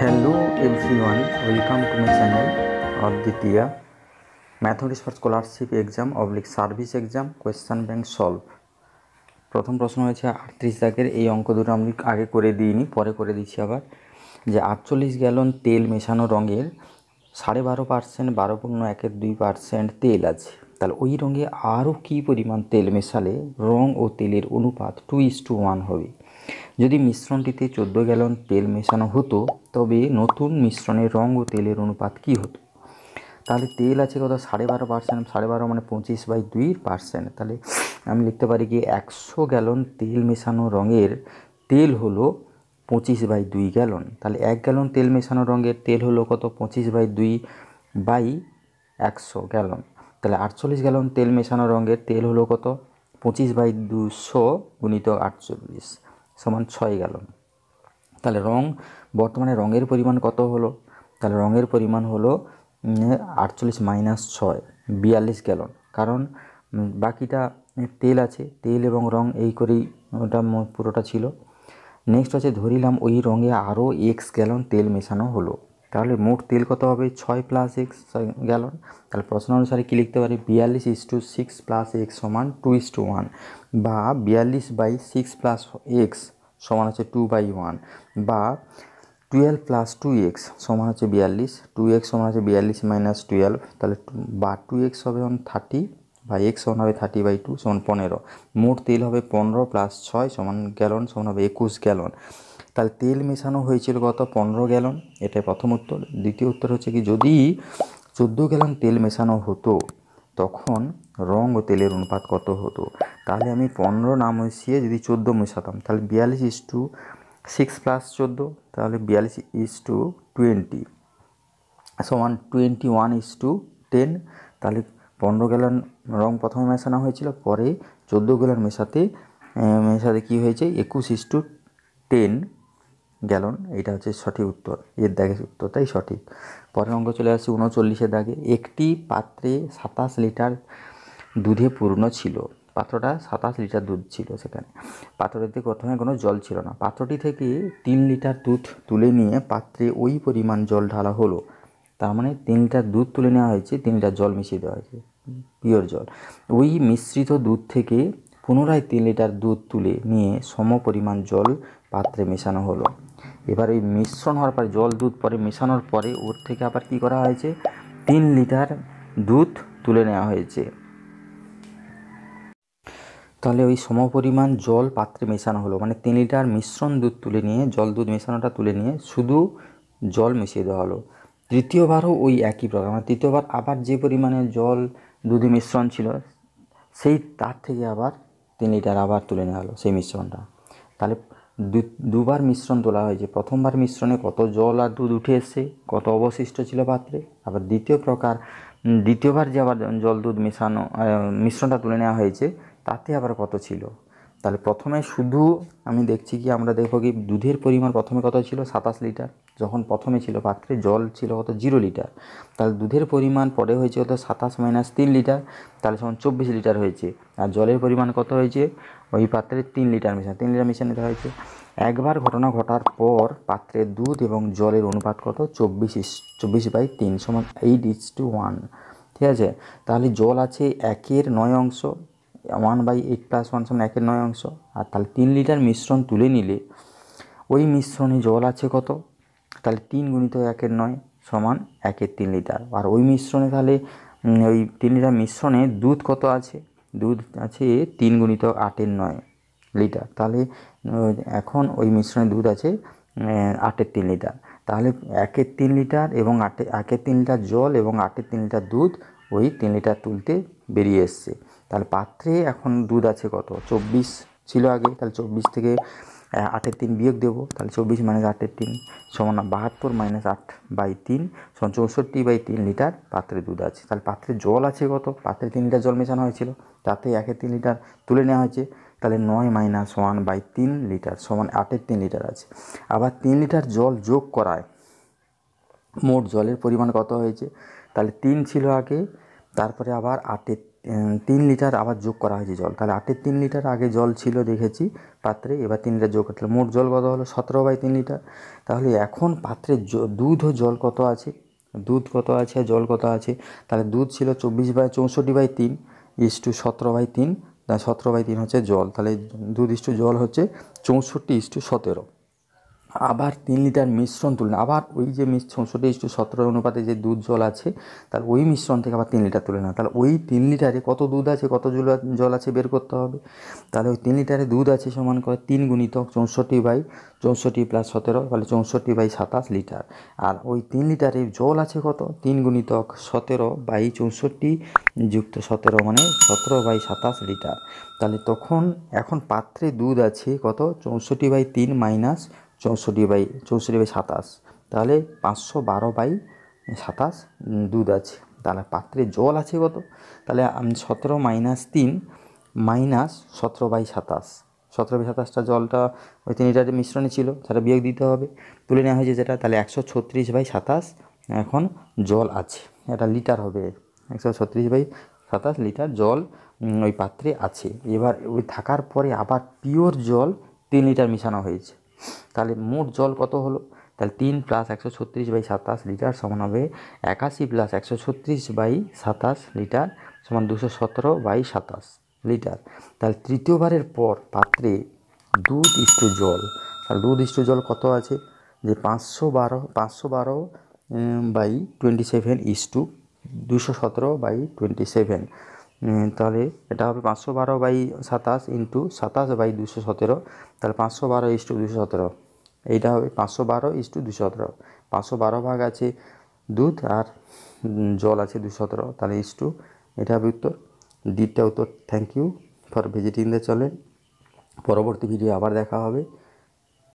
hello everyone welcome to my channel অদ্বিতীয়া mathematics for scholarship exam public service exam question bank solve প্রথম প্রশ্ন হয়েছে আটত্রিশ দাগের এই অঙ্ক দুটো আমি আগে করে দিইনি পরে করে দিচ্ছি আবার যে আটচল্লিশ গ্যালন তেল মেশানো রঙের সাড়ে বারো পার্সেন্ট বারো পূর্ণ একের দুই পার্সেন্ট তেল আছে তাহলে ওই রঙে আরও কী পরিমাণ তেল মেশালে রং ও তেলের অনুপাত টু ইস টু ওয়ান হবে যদি মিশ্রণটিতে চোদ্দো গ্যালন তেল মেশানো হতো তবে নতুন মিশ্রণের রং ও তেলের অনুপাত কী হতো তাহলে তেল আছে কত সাড়ে বারো পার্সেন্ট সাড়ে বারো মানে পঁচিশ বাই দুই পার্সেন্ট তাহলে আমি লিখতে পারি কি একশো গ্যালন তেল মেশানো রঙের তেল হলো পঁচিশ বাই দুই গ্যালন তাহলে এক গ্যালন তেল মেশানো রঙের তেল হলো কত পঁচিশ বাই দুই বাই একশো গ্যালন তাহলে আটচল্লিশ গ্যালন তেল মেশানো রঙের তেল হলো কত পঁচিশ বাই দুশো গুণিত আটচল্লিশ সমান ছয় গেল তাহলে রং বর্তমানে রঙের পরিমাণ কত হলো তাহলে রঙের পরিমাণ হলো আটচল্লিশ মাইনাস ছয় বিয়াল্লিশ গেলন কারণ বাকিটা তেল আছে তেল এবং রং এই করেই ওটা পুরোটা ছিল নেক্সট আছে ধরিলাম ওই রঙে আরও এক্স গ্যালন তেল মেশানো হলো তাহলে মোট তেল কত হবে ছয় প্লাস এক্স গ্যালন তাহলে প্রশ্ন অনুসারে কী লিখতে পারি বিয়াল্লিশ is to six plus X সমান টু ইস টু ওয়ান বা বিয়াল্লিশ বাই সিক্স প্লাস এক্স সমান হচ্ছে টু বাই ওয়ান বা টুয়েলভ প্লাস টু এক্স সমান হচ্ছে বিয়াল্লিশ টু এক্স সমান হচ্ছে বিয়াল্লিশ মাইনাস টুয়েলভ তাহলে বা টু এক্স হবে যেমন থার্টি বা এক্স সমান হবে থার্টি বাই টু সমান পনেরো মোট তেল হবে পনেরো প্লাস ছয় সমান গ্যালন সমান হবে একুশ গ্যালন তাহলে তেল মেশানো হয়েছিল কত পনেরো গ্যালন এটাই প্রথম উত্তর দ্বিতীয় উত্তর হচ্ছে কি যদি চোদ্দো গ্যালন তেল মেশানো হতো তখন রং ও তেলের অনুপাত কত হতো তাহলে আমি পনেরো না মিশিয়ে যদি চোদ্দো মেশাতাম তাহলে বিয়াল্লিশ ইস টু সিক্স প্লাস চোদ্দো তাহলে বিয়াল্লিশ ইস টু টোয়েন্টি সমান twenty one is to ten তাহলে পনেরো গ্যালন রং প্রথমে মেশানো হয়েছিল পরে চোদ্দো গ্যালন মেশাতে মেশাতে কী হয়েছে একুশ ইস টু টেন গ্যালন এটা হচ্ছে সঠিক উত্তর এর দাগের উত্তরটাই সঠিক পরের অঙ্ক চলে আসছে উনচল্লিশের দাগে একটি পাত্রে সাতাশ লিটার দুধে পূর্ণ ছিল পাত্রটা সাতাশ লিটার দুধ ছিল সেখানে পাত্রটিতে প্রথমে কোনো জল ছিল না পাত্রটি থেকে তিন লিটার দুধ তুলে নিয়ে পাত্রে ওই পরিমাণ জল ঢালা হলো তার মানে তিন লিটার দুধ তুলে নেওয়া হয়েছে তিন লিটার জল মিশিয়ে দেওয়া হয়েছে পিওর জল ওই মিশ্রিত দুধ থেকে পুনরায় তিন লিটার দুধ তুলে নিয়ে সম পরিমাণ জল পাত্রে মেশানো হলো এবার ওই মিশ্রণ হওয়ার পরে জল দুধ পরে মেশানোর পরে ওর থেকে আবার কি করা হয়েছে তিন লিটার দুধ তুলে নেওয়া হয়েছে তাহলে ওই সমপরিমাণ জল পাত্রে মেশানো হলো মানে তিন লিটার মিশ্রণ দুধ তুলে নিয়ে জল দুধ মেশানোটা তুলে নিয়ে শুধু জল মিশিয়ে দেওয়া হলো তৃতীয়বারও ওই একই প্রকার মানে তৃতীয়বার আবার যে পরিমাণে জল দুধ মিশ্রণ ছিল সেই তার থেকে আবার তিন লিটার আবার তুলে নেওয়া হলো সেই মিশ্রণটা তাহলে দুবার মিশ্রণ তোলা হয়েছে প্রথমবার মিশ্রণে কত জল আর দুধ উঠে এসছে কত অবশিষ্ট ছিল পাত্রে আবার দ্বিতীয় প্রকার দ্বিতীয়বার যে আবার জল দুধ মেশানো মিশ্রণটা তুলে নেওয়া হয়েছে তাতে আবার কত ছিল তাহলে প্রথমে শুধু আমি দেখছি কি আমরা দেখব কি দুধের পরিমাণ প্রথমে কত ছিল সাতাশ লিটার যখন প্রথমে ছিল পাত্রে জল ছিল কত জিরো লিটার তাহলে দুধের পরিমাণ পরে হয়েছে কত সাতাশ মাইনাস তিন লিটার তাহলে তখন চব্বিশ লিটার হয়েছে আর জলের পরিমাণ কত হয়েছে ওই পাত্রে তিন লিটার মিশানো তিন লিটার মিশানো নিতে হয়েছে একবার ঘটনা ঘটার পর পাত্রে দুধ এবং জলের অনুপাত কত চব্বিশ চব্বিশ বাই তিন সমান এইট ইস টু ওয়ান ঠিক আছে তাহলে জল আছে একের নয় অংশ one by eight plus one সমান একের নয় অংশ আর তাহলে তিন লিটার মিশ্রণ তুলে নিলে ওই মিশ্রণে জল আছে কত তাহলে তিন গুণিত একের নয় সমান একের তিন লিটার আর ওই মিশ্রণে তাহলে ওই তিন লিটার মিশ্রণে দুধ কত আছে দুধ আছে তিন গুণিত আটের নয় লিটার তাহলে এখন ওই মিশ্রণে দুধ আছে আটের তিন লিটার তাহলে একের তিন লিটার এবং আটে একের তিন লিটার জল এবং আটের তিন লিটার দুধ ওই তিন লিটার তুলতে বেরিয়ে এসছে তাহলে পাত্রে এখন দুধ আছে কত চব্বিশ ছিল আগে তাহলে চব্বিশ থেকে আটের তিন বিয়োগ দেবো তাহলে চব্বিশ মাইনাস আটের তিন সমান বাহাত্তর মাইনাস আট বাই তিন সমান চৌষট্টি বাই তিন লিটার পাত্রে দুধ আছে তাহলে পাত্রে জল আছে কত পাত্রে তিন লিটার জল মেশানো হয়েছিল তাতে একের তিন লিটার তুলে নেওয়া হয়েছে তাহলে নয় মাইনাস ওয়ান বাই তিন লিটার সমান আটের তিন লিটার আছে আবার তিন লিটার জল যোগ করায় মোট জলের পরিমাণ কত হয়েছে তাহলে তিন ছিল আগে তারপরে আবার আটের তিন লিটার আবার যোগ করা হয়েছে জল তাহলে আটের তিন লিটার আগে জল ছিল দেখেছি পাত্রে এবার তিন লিটার যোগ করতে মোট জল কত হলো সতেরো বাই তিন লিটার তাহলে এখন পাত্রে দুধ ও জল কত আছে দুধ কত আছে জল কত আছে তাহলে দুধ ছিল চব্বিশ বাই চৌষট্টি বাই তিন ইস টু সতেরো বাই তিন সতেরো বাই তিন হচ্ছে জল তাহলে দুধ ইস্টু জল হচ্ছে চৌষট্টি ইস্টু সতেরো আবার তিন লিটার মিশ্রণ তুলে আবার ওই যে মিশ্রণ ষোলো ইস্টু সতেরো অনুপাতে যে দুধ জল আছে তার ওই মিশ্রণ থেকে আবার তিন লিটার তুলে না তাহলে ওই তিন লিটারে কত দুধ আছে কত জল জল আছে বের করতে হবে তাহলে ওই তিন লিটারে দুধ আছে সমান করে তিন গুণিত চৌষট্টি বাই চৌষট্টি প্লাস সতেরো তাহলে চৌষট্টি বাই সাতাশ লিটার আর ওই তিন লিটারে জল আছে কত তিন গুণিতক সতেরো বাই চৌষট্টি যুক্ত সতেরো মানে সতেরো বাই সাতাশ লিটার তাহলে তখন এখন পাত্রে দুধ আছে কত চৌষট্টি বাই তিন মাইনাস চৌষট্টি বাই চৌষট্টি বাই সাতাশ তাহলে পাঁচশো বারো বাই সাতাশ দুধ আছে তাহলে পাত্রে জল আছে কত তাহলে আমি সতেরো মাইনাস তিন মাইনাস সতেরো বাই সাতাশ সতেরো বাই সাতাশটা জলটা ওই তিন লিটারের মিশ্রণে ছিল সেটা বিয়োগ দিতে হবে তুলে নেওয়া হয়েছে যেটা তাহলে একশো ছত্রিশ বাই সাতাশ এখন জল আছে এটা লিটার হবে একশো ছত্রিশ বাই সাতাশ লিটার জল ওই পাত্রে আছে এবার ওই থাকার পরে আবার পিওর জল তিন লিটার মিশানো হয়েছে তাহলে মোট জল কত হলো তাহলে তিন প্লাস একশো ছত্রিশ বাই সাতাশ লিটার সমান হবে একাশি প্লাস একশো ছত্রিশ বাই সাতাশ লিটার সমান দুশো সতেরো বাই সাতাশ লিটার তাহলে তৃতীয়বারের পর পাত্রে দুধ ইষ্টু জল তাহলে দুধ ইষ্টু জল কত আছে যে পাঁচশো বারো পাঁচশো বারো বাই টোয়েন্টি সেভেন ইস্টু দুশো সতেরো বাই টোয়েন্টি সেভেন তাহলে এটা হবে পাঁচশো বারো বাই সাতাশ ইন্টু সাতাশ বাই দুশো সতেরো তাহলে পাঁচশো বারো ইস টু দুশো সতেরো এইটা হবে পাঁচশো বারো ইস টু দুশো সতেরো পাঁচশো বারো ভাগ আছে দুধ আর জল আছে দুশো সতেরো তাহলে ইস টু এটা হবে উত্তর দ্বিতীয় উত্তর thank you for visiting the channel পরবর্তী ভিডিও আবার দেখা হবে